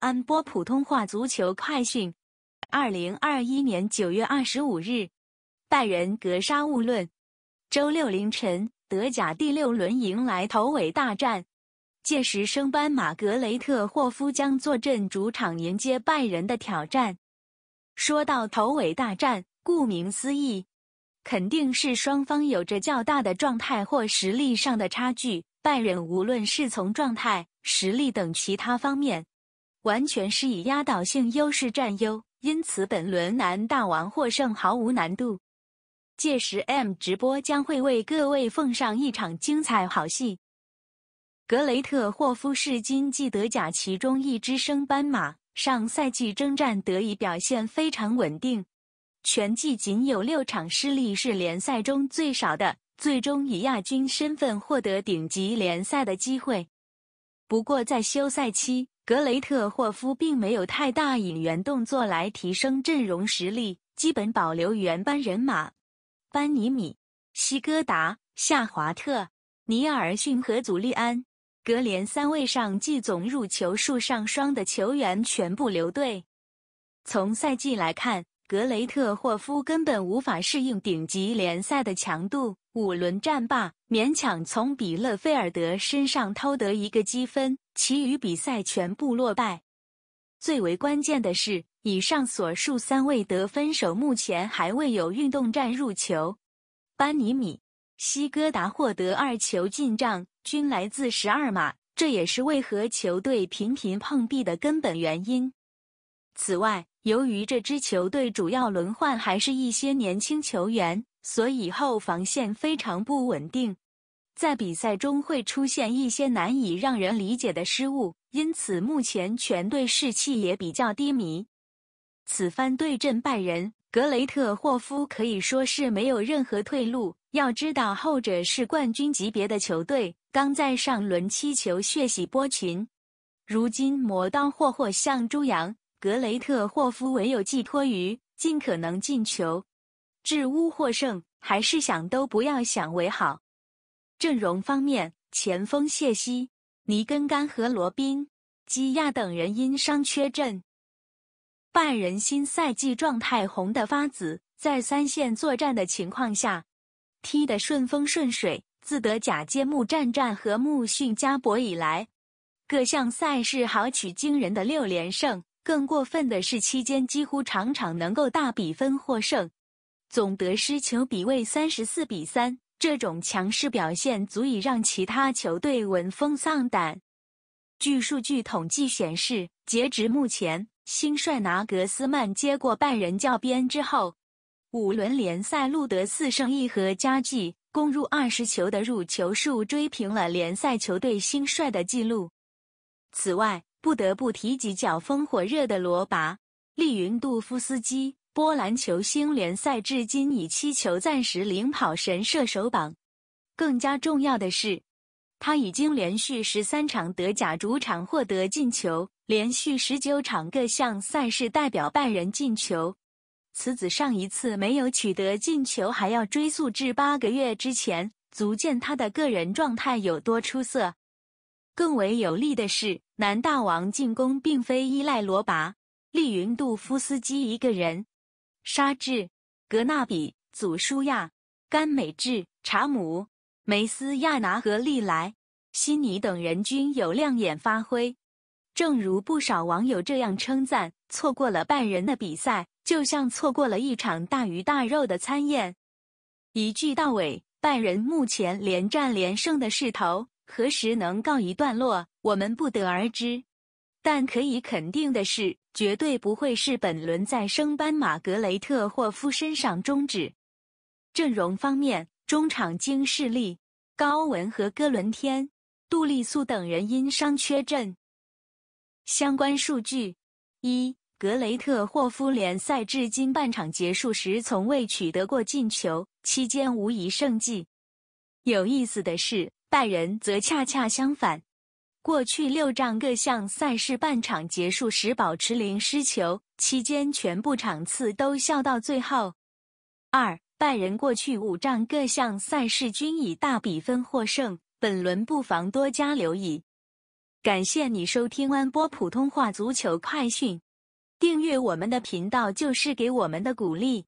安播普通话足球快讯：二零二一年九月二十五日，拜仁格杀勿论。周六凌晨，德甲第六轮迎来头尾大战，届时升班马格雷特霍夫将坐镇主场迎接拜仁的挑战。说到头尾大战，顾名思义，肯定是双方有着较大的状态或实力上的差距。拜仁无论是从状态、实力等其他方面。完全是以压倒性优势占优，因此本轮男大王获胜毫无难度。届时 M 直播将会为各位奉上一场精彩好戏。格雷特霍夫是今季德甲其中一支升班马，上赛季征战得以表现非常稳定，全季仅有六场失利是联赛中最少的，最终以亚军身份获得顶级联赛的机会。不过在休赛期。格雷特霍夫并没有太大引援动作来提升阵容实力，基本保留原班人马。班尼米、西戈达、夏华特、尼尔逊和祖利安格连三位上季总入球数上双的球员全部留队。从赛季来看，格雷特霍夫根本无法适应顶级联赛的强度，五轮战罢，勉强从比勒菲尔德身上偷得一个积分，其余比赛全部落败。最为关键的是，以上所述三位得分手目前还未有运动战入球。班尼米、西格达获得二球进账，均来自十二码，这也是为何球队频频碰壁的根本原因。此外，由于这支球队主要轮换还是一些年轻球员，所以后防线非常不稳定，在比赛中会出现一些难以让人理解的失误，因此目前全队士气也比较低迷。此番对阵拜仁，格雷特霍夫可以说是没有任何退路。要知道，后者是冠军级别的球队，刚在上轮七球血洗波群，如今磨刀霍霍向猪羊。格雷特霍夫唯有寄托于尽可能进球，至乌获胜，还是想都不要想为好。阵容方面，前锋谢西、尼根甘和罗宾基亚等人因伤缺阵。拜仁新赛季状态红的发紫，在三线作战的情况下，踢得顺风顺水，自得甲揭木战战和木逊加博以来，各项赛事豪取惊人的六连胜。更过分的是，期间几乎场场能够大比分获胜，总得失球比为三十四比三。这种强势表现足以让其他球队闻风丧胆。据数据统计显示，截止目前，新帅拿格斯曼接过拜仁教鞭之后，五轮联赛录得四胜一和佳绩，攻入二十球的入球数追平了联赛球队新帅的纪录。此外，不得不提及脚风火热的罗拔利云杜夫斯基，波兰球星联赛至今以七球暂时领跑神射手榜。更加重要的是，他已经连续十三场德甲主场获得进球，连续十九场各项赛事代表拜仁进球。此子上一次没有取得进球还要追溯至八个月之前，足见他的个人状态有多出色。更为有利的是，南大王进攻并非依赖罗拔、利云杜夫斯基一个人，沙治、格纳比、祖舒亚、甘美治、查姆、梅斯亚拿和利莱、悉尼等人均有亮眼发挥。正如不少网友这样称赞：“错过了拜仁的比赛，就像错过了一场大鱼大肉的餐宴。”一句到尾，拜仁目前连战连胜的势头。何时能告一段落，我们不得而知。但可以肯定的是，绝对不会是本轮在升班马格雷特霍夫身上终止。阵容方面，中场经势力高文和哥伦天、杜利素等人因伤缺阵。相关数据：一、格雷特霍夫联赛至今半场结束时从未取得过进球，期间无一胜绩。有意思的是。拜仁则恰恰相反，过去六仗各项赛事半场结束时保持零失球，期间全部场次都笑到最后。二拜仁过去五仗各项赛事均以大比分获胜，本轮不妨多加留意。感谢你收听安播普通话足球快讯，订阅我们的频道就是给我们的鼓励。